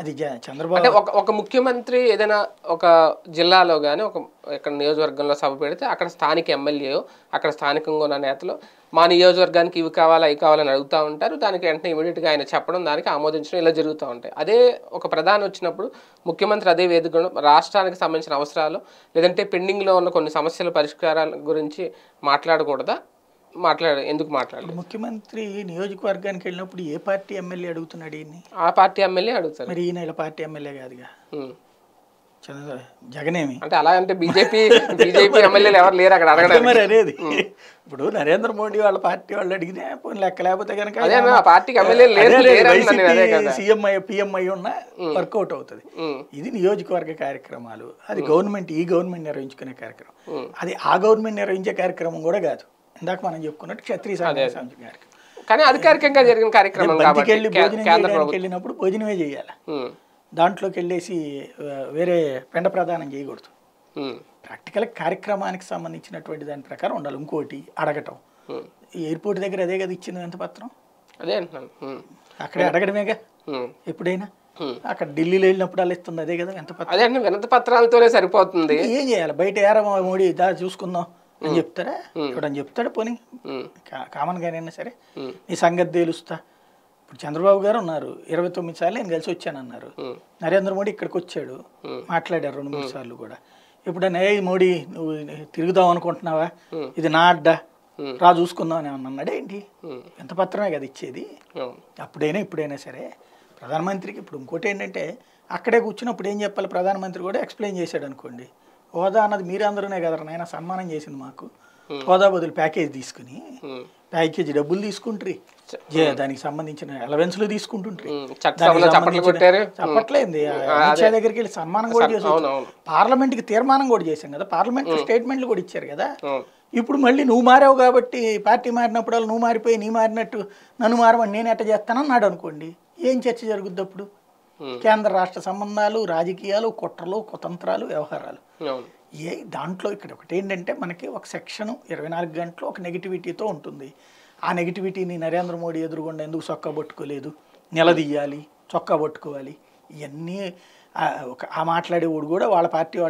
అది చంద్రబాబు ఒక ముఖ్యమంత్రి ఏదైనా ఒక జిల్లాలో కానీ ఒక ఇక్కడ నియోజకవర్గంలో సభ పెడితే అక్కడ స్థానిక ఎమ్మెల్యే అక్కడ స్థానికంగా ఉన్న నేతలు మా నియోజకవర్గానికి ఇవి కావాలా అవి కావాలని అడుగుతూ ఉంటారు దానికి వెంటనే ఇమీడియట్గా ఆయన చెప్పడం దానికి ఆమోదించడం ఇలా జరుగుతూ ఉంటాయి అదే ఒక ప్రధాని వచ్చినప్పుడు ముఖ్యమంత్రి అదే వేదిక రాష్ట్రానికి సంబంధించిన అవసరాలు లేదంటే పెండింగ్లో ఉన్న కొన్ని సమస్యల పరిష్కారాల గురించి మాట్లాడకూడదా మాట్లాడు ఎందుకు మాట్లాడాలి ముఖ్యమంత్రి నియోజకవర్గానికి వెళ్ళినప్పుడు ఏ పార్టీ ఎమ్మెల్యే అడుగుతున్నాడు ఈయన్ని ఆ పార్టీ ఎమ్మెల్యే అడుగుతారు మరి ఈయన ఇలా పార్టీ ఎమ్మెల్యే కాదుగా జగనేమి అంటే అలా అంటే బీజేపీ బీజేపీ ఎమ్మెల్యేలు ఎవరు లేరు అక్కడ అడగడం మరి అనేది ఇప్పుడు నరేంద్ర మోడీ వాళ్ళ పార్టీ వాళ్ళు అడిగితే లెక్క లేకపోతే కనుక పార్టీకి ఎమ్మెల్యేలు లేరు సీఎం పిఎం అయి వర్కౌట్ అవుతుంది ఇది నియోజకవర్గ కార్యక్రమాలు అది గవర్నమెంట్ ఈ గవర్నమెంట్ నిర్వహించుకునే కార్యక్రమం అది ఆ గవర్నమెంట్ నిర్వహించే కార్యక్రమం కూడా కాదు ఇందాక మనం చెప్పుకున్నట్టు క్షత్రియ కానీ అధికారికంగా జరిగిన కార్యక్రమం వెళ్ళినప్పుడు భోజనమే చేయాలి దాంట్లోకి వెళ్ళేసి వేరే పెండ ప్రదానం చేయకూడదు ప్రాక్టికల్ కార్యక్రమానికి సంబంధించినటువంటి దాని ప్రకారం ఉండాలి ఇంకోటి అడగటం ఎయిర్పోర్ట్ దగ్గర అదే కదా ఇచ్చింది ఎంత పత్రం అదే అక్కడే అడగడమేగా ఎప్పుడైనా అక్కడ ఢిల్లీలో వెళ్ళినప్పుడు ఇస్తుంది అదే కదా ఎంత పత్రం అదే వినత పత్రాలతోనే సరిపోతుంది ఏం చేయాలి బయట ఏరమ్మ మోడీ దా చూసుకుందాం అని చెప్తాడా అని చెప్తాడు పోనీ కామన్గా అయినా సరే నీ సంగతి తెలుస్తా ఇప్పుడు చంద్రబాబు గారు ఉన్నారు ఇరవై తొమ్మిది సార్లు నేను కలిసి వచ్చానన్నారు నరేంద్ర మోడీ ఇక్కడికి వచ్చాడు మాట్లాడారు రెండు మూడు సార్లు కూడా ఇప్పుడు ఏ మోడీ నువ్వు తిరుగుదాం అనుకుంటున్నావా ఇది నా అడ్డా రా చూసుకుందాం అని అన్నాడు ఏంటి ఎంత పత్రమే కదా ఇచ్చేది అప్పుడైనా ఇప్పుడైనా సరే ప్రధానమంత్రికి ఇప్పుడు ఇంకోటి ఏంటంటే అక్కడే కూర్చున్నప్పుడు ఏం చెప్పాలి ప్రధానమంత్రి కూడా ఎక్స్ప్లెయిన్ చేశాడు అనుకోండి హోదా అన్నది మీరందరూనే కదా నాయన సన్మానం చేసింది మాకు హోదా బదులు ప్యాకేజ్ తీసుకుని ప్యాకేజ్ డబ్బులు తీసుకుంటారు దానికి సంబంధించిన అలవెన్స్లు తీసుకుంటుంటారు చెప్పట్లేదు దగ్గరికి వెళ్ళి సన్మానం కూడా చేసాం పార్లమెంట్ కి తీర్మానం కూడా చేశాం కదా పార్లమెంట్ స్టేట్మెంట్లు కూడా ఇచ్చారు కదా ఇప్పుడు మళ్ళీ నువ్వు మారావు కాబట్టి పార్టీ మారినప్పుడు నువ్వు మారిపోయి నీ మారినట్టు నన్ను మారమని నేను ఎట్ట చేస్తానన్నాడు అనుకోండి ఏం చర్చ జరుగుద్ది అప్పుడు కేంద్ర రాష్ట్ర సంబంధాలు రాజకీయాలు కుట్రలు కుతంత్రాలు వ్యవహారాలు ఏ దాంట్లో ఇక్కడ ఒకటి ఏంటంటే మనకి ఒక సెక్షన్ ఇరవై నాలుగు గంటలు ఒక నెగిటివిటీతో ఉంటుంది ఆ నెగిటివిటీని నరేంద్ర మోడీ ఎదురుగుండా ఎందుకు చొక్కా పట్టుకోలేదు నిలదీయాలి చొక్కా పట్టుకోవాలి ఇవన్నీ ఒక ఆ మాట్లాడేవాడు కూడా వాళ్ళ పార్టీ